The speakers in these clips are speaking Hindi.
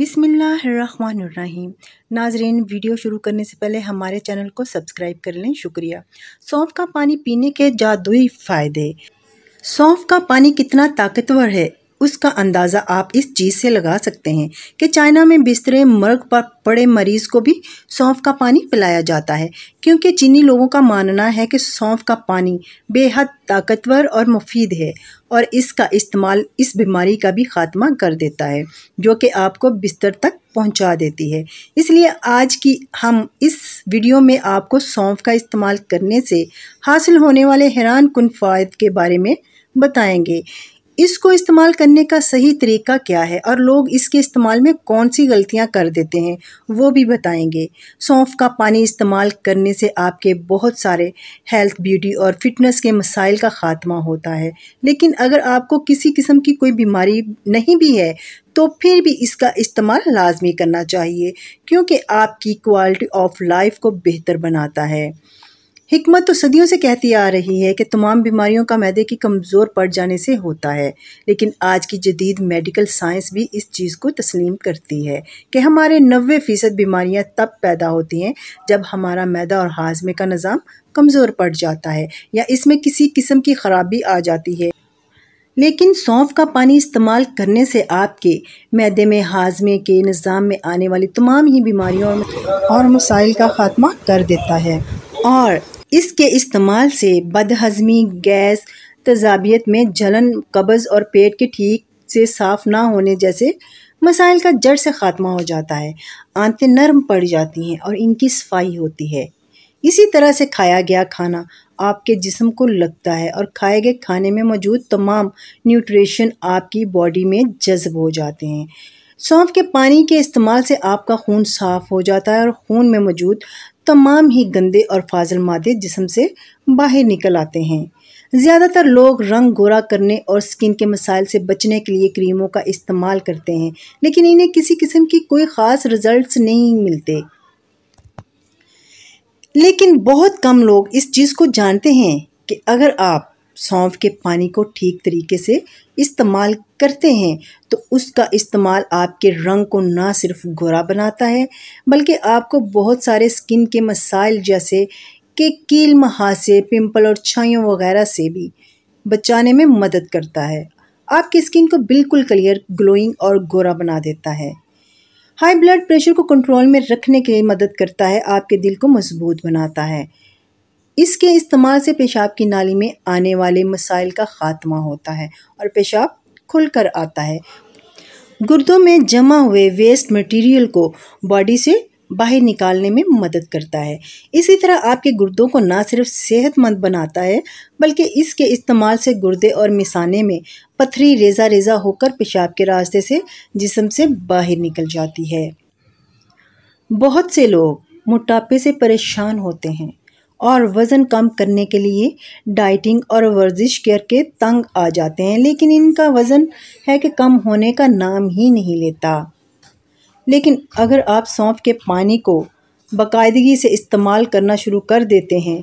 बिसमिल्लाम नाजरीन वीडियो शुरू करने से पहले हमारे चैनल को सब्सक्राइब कर लें शुक्रिया सौंफ का पानी पीने के जादुई फ़ायदे सौंफ का पानी कितना ताकतवर है उसका अंदाज़ा आप इस चीज़ से लगा सकते हैं कि चाइना में बिस्तरे मर्ग पर पड़े मरीज़ को भी सौंफ का पानी पिलाया जाता है क्योंकि चीनी लोगों का मानना है कि सौंफ का पानी बेहद ताकतवर और मुफीद है और इसका इस्तेमाल इस बीमारी का भी ख़ात्मा कर देता है जो कि आपको बिस्तर तक पहुंचा देती है इसलिए आज की हम इस वीडियो में आपको सौंफ का इस्तेमाल करने से हासिल होने वाले हैरान कन फ़ायद के बारे में बताएंगे इसको इस्तेमाल करने का सही तरीका क्या है और लोग इसके इस्तेमाल में कौन सी गलतियां कर देते हैं वो भी बताएंगे सौंफ का पानी इस्तेमाल करने से आपके बहुत सारे हेल्थ ब्यूटी और फिटनेस के मसाइल का ख़ात्मा होता है लेकिन अगर आपको किसी किस्म की कोई बीमारी नहीं भी है तो फिर भी इसका इस्तेमाल लाजमी करना चाहिए क्योंकि आपकी क्वालिटी ऑफ लाइफ को बेहतर बनाता है हमत तो सदियों से कहती आ रही है कि तमाम बीमारियों का मैदे की कमज़ोर पड़ जाने से होता है लेकिन आज की जदीद मेडिकल साइंस भी इस चीज़ को तस्लीम करती है कि हमारे नबे फ़ीसद बीमारियाँ तब पैदा होती हैं जब हमारा मैदा और हाजमे का निज़ाम कमज़ोर पड़ जाता है या इसमें किसी किस्म की खराबी आ जाती है लेकिन सौंफ का पानी इस्तेमाल करने से आपके मैदे में हाजमे के निज़ाम में आने वाली तमाम ही बीमारियों और मसाइल का ख़ात्मा कर देता है और इसके इस्तेमाल से बदहज़मी गैस तजाबियत में जलन कब्ज़ और पेट के ठीक से साफ़ ना होने जैसे मसाइल का जड़ से ख़ात्मा हो जाता है आंतें नरम पड़ जाती हैं और इनकी सफाई होती है इसी तरह से खाया गया खाना आपके जिसम को लगता है और खाए गए खाने में मौजूद तमाम न्यूट्रिशन आपकी बॉडी में जज्ब हो जाते हैं सौंफ के पानी के इस्तेमाल से आपका खून साफ हो जाता है और खून में मौजूद तमाम ही गंदे और फाजल मादे जिसम से बाहर निकल आते हैं ज़्यादातर लोग रंग गोरा करने और स्किन के मसाइल से बचने के लिए क्रीमों का इस्तेमाल करते हैं लेकिन इन्हें किसी किस्म की कोई ख़ास रिजल्ट्स नहीं मिलते लेकिन बहुत कम लोग इस चीज़ को जानते हैं कि अगर आप सौंफ के पानी को ठीक तरीके से इस्तेमाल करते हैं तो उसका इस्तेमाल आपके रंग को ना सिर्फ गोरा बनाता है बल्कि आपको बहुत सारे स्किन के मसाइल जैसे कि कील महासे पिंपल और छाइयों वगैरह से भी बचाने में मदद करता है आपकी स्किन को बिल्कुल क्लियर ग्लोइंग और गोरा बना देता है हाई ब्लड प्रेशर को कंट्रोल में रखने के लिए मदद करता है आपके दिल को मजबूत बनाता है इसके इस्तेमाल से पेशाब की नाली में आने वाले मसाइल का ख़ात्मा होता है और पेशाब खुल कर आता है गुर्दों में जमा हुए वेस्ट मटेरियल को बॉडी से बाहर निकालने में मदद करता है इसी तरह आपके गुर्दों को ना सिर्फ सेहतमंद बनाता है बल्कि इसके इस्तेमाल से गुर्दे और मिसाने में पथरी रेजा रेजा होकर पेशाब के रास्ते से जिसम से बाहर निकल जाती है बहुत से लोग मोटापे से परेशान होते हैं और वज़न कम करने के लिए डाइटिंग और वर्जिश करके तंग आ जाते हैं लेकिन इनका वज़न है कि कम होने का नाम ही नहीं लेता लेकिन अगर आप सौंफ के पानी को बाकायदगी से इस्तेमाल करना शुरू कर देते हैं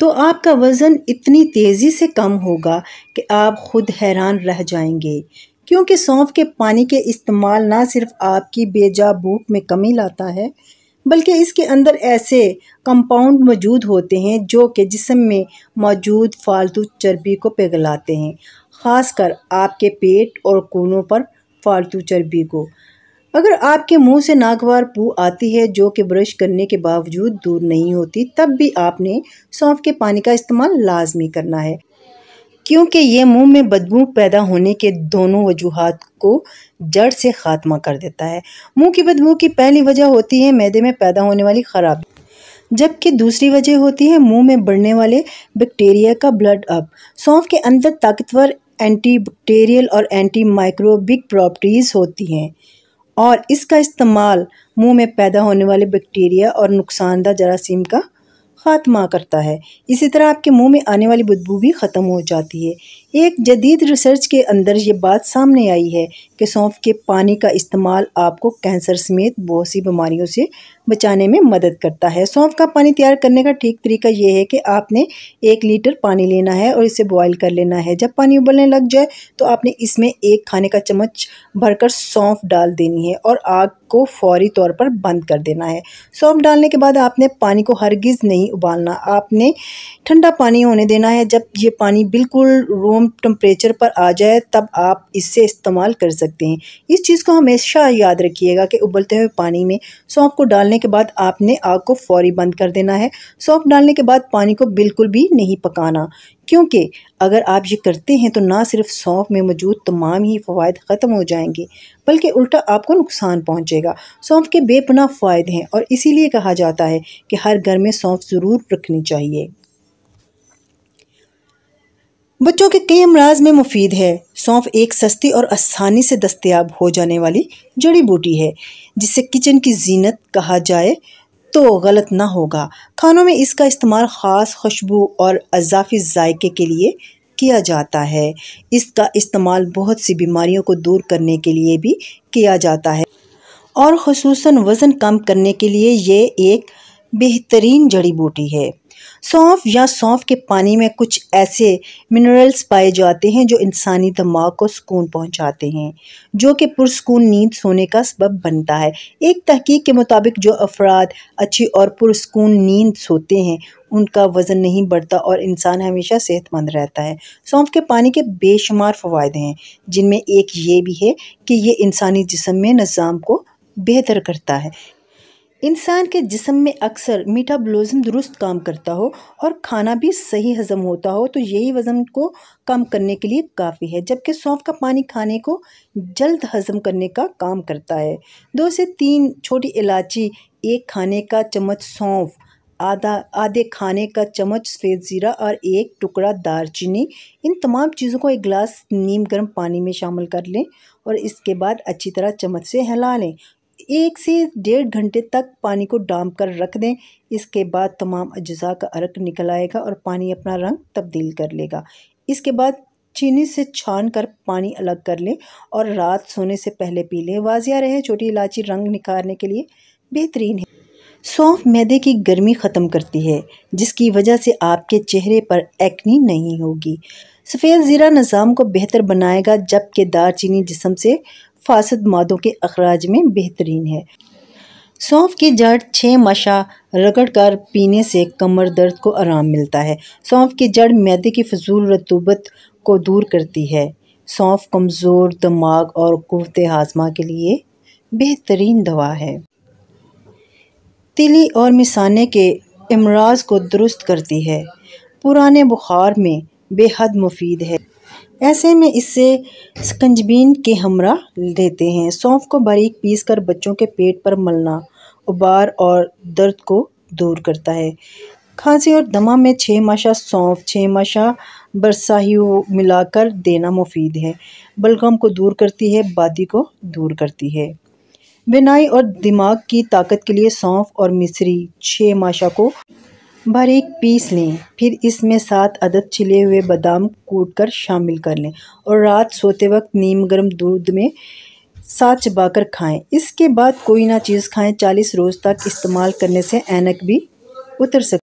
तो आपका वज़न इतनी तेज़ी से कम होगा कि आप खुद हैरान रह जाएंगे क्योंकि सौंफ के पानी के इस्तेमाल ना सिर्फ आपकी बेजा भूख में कमी लाता है बल्कि इसके अंदर ऐसे कंपाउंड मौजूद होते हैं जो कि जिसम में मौजूद फालतू चर्बी को पिघलाते हैं खासकर आपके पेट और कोनों पर फालतू चर्बी को अगर आपके मुंह से नागवार पू आती है जो कि ब्रश करने के बावजूद दूर नहीं होती तब भी आपने सौंफ के पानी का इस्तेमाल लाजमी करना है क्योंकि ये मुंह में बदबू पैदा होने के दोनों वजूहत को जड़ से खात्मा कर देता है मुंह की बदबू की पहली वजह होती है मैदे में पैदा होने वाली खराबी जबकि दूसरी वजह होती है मुंह में बढ़ने वाले बैक्टीरिया का ब्लड अप सौंफ के अंदर ताकतवर एंटी बैक्टीरियल और एंटी माइक्रोबिक प्रॉपर्टीज़ होती हैं और इसका इस्तेमाल मुंह में पैदा होने वाले बैक्टीरिया और नुकसानदा जरासीम का खात्मा करता है इसी तरह आपके मुंह में आने वाली बदबू भी ख़त्म हो जाती है एक जदीद रिसर्च के अंदर ये बात सामने आई है कि सौंफ के पानी का इस्तेमाल आपको कैंसर समेत बहुत सी बीमारियों से बचाने में मदद करता है सौंफ का पानी तैयार करने का ठीक तरीका ये है कि आपने एक लीटर पानी लेना है और इसे बॉयल कर लेना है जब पानी उबलने लग जाए तो आपने इसमें एक खाने का चम्मच भरकर सौंफ डाल देनी है और आग को फौरी तौर पर बंद कर देना है सौंफ डालने के बाद आपने पानी को हरगिज़ नहीं उबालना आपने ठंडा पानी होने देना है जब ये पानी बिल्कुल रोम रूम टम्परेचर पर आ जाए तब आप इससे इस्तेमाल कर सकते हैं इस चीज़ को हमेशा याद रखिएगा कि उबलते हुए पानी में सौंफ को डालने के बाद आपने आग को फौरी बंद कर देना है सौंफ डालने के बाद पानी को बिल्कुल भी नहीं पकाना क्योंकि अगर आप ये करते हैं तो ना सिर्फ सौंफ में मौजूद तमाम ही फ़वाद ख़त्म हो जाएंगे बल्कि उल्टा आपको नुकसान पहुंचेगा सौंफ के बेपनाह फ़ायदे हैं और इसीलिए कहा जाता है कि हर घर में सौंफ ज़रूर रखनी चाहिए बच्चों के कई अमराज में मुफीद है सौंफ एक सस्ती और आसानी से दस्तियाब हो जाने वाली जड़ी बूटी है जिसे किचन की जीनत कहा जाए तो गलत ना होगा खानों में इसका इस्तेमाल ख़ास खुशबू और अजाफी जायके के लिए किया जाता है इसका इस्तेमाल बहुत सी बीमारियों को दूर करने के लिए भी किया जाता है और खसूस वज़न कम करने के लिए ये एक बेहतरीन जड़ी बूटी है सौंफ या सौंफ के पानी में कुछ ऐसे मिनरल्स पाए जाते हैं जो इंसानी दिमाग को सुकून पहुंचाते हैं जो कि पुरस्कून नींद सोने का सबब बनता है एक तहकीक के मुताबिक जो अफराद अच्छी और पुरस्कून नींद सोते हैं उनका वज़न नहीं बढ़ता और इंसान हमेशा सेहतमंद रहता है सौंफ के पानी के बेशुमार फ़वाद हैं जिनमें एक ये भी है कि ये इंसानी जिसम में निज़ाम को बेहतर करता है इंसान के जिसम में अक्सर मीठा ब्लोज़म दुरुस्त काम करता हो और खाना भी सही हज़म होता हो तो यही वज़न को कम करने के लिए काफ़ी है जबकि सौंफ का पानी खाने को जल्द हज़म करने का काम करता है दो से तीन छोटी इलायची एक खाने का चम्मच सौंफ आधा आधे खाने का चम्मच सफ़ेद ज़ीरा और एक टुकड़ा दालचीनी इन तमाम चीज़ों को एक गिलास नीम गर्म पानी में शामिल कर लें और इसके बाद अच्छी तरह चम्मच से हिला लें एक से डेढ़ घंटे तक पानी को डाम कर रख दें इसके बाद तमाम अज्जा का अर्क निकल आएगा और पानी अपना रंग तब्दील कर लेगा इसके बाद चीनी से छान कर पानी अलग कर लें और रात सोने से पहले पी लें वाजिया रहे छोटी इलायची रंग निखारने के लिए बेहतरीन है सौंफ मैदे की गर्मी ख़त्म करती है जिसकी वजह से आपके चेहरे पर एक्नी नहीं होगी सफ़ेद ज़ीरा निज़ाम को बेहतर बनाएगा जबकि दार चीनी जिसम से फासद मादों के अखराज में बेहतरीन है सौंफ की जड़ छः मशा रगड़ कर पीने से कमर दर्द को आराम मिलता है सौंफ की जड़ मैदे की फजूल रतूबत को दूर करती है सौंफ कमज़ोर दिमाग और कुत हाजमा के लिए बेहतरीन दवा है तिली और मिसाने के अमराज को दुरुस्त करती है पुराने बुखार में बेहद मुफीद है ऐसे में इससे कंजबीन के हमरा देते हैं सौंफ को बारीक पीस कर बच्चों के पेट पर मलना उबार और दर्द को दूर करता है खांसी और दमा में छः माशा सौंफ छः माशा बरसाही मिलाकर देना मुफीद है बलगम को दूर करती है बादी को दूर करती है बिनाई और दिमाग की ताकत के लिए सौंफ और मिश्री छः माशा को भर एक पीस लें फिर इसमें सात अदद छिले हुए बादाम कूट कर शामिल कर लें और रात सोते वक्त नीम गर्म दूध में साथ चबाकर खाएं इसके बाद कोई ना चीज़ खाएं चालीस रोज़ तक इस्तेमाल करने से ऐनक भी उतर सकती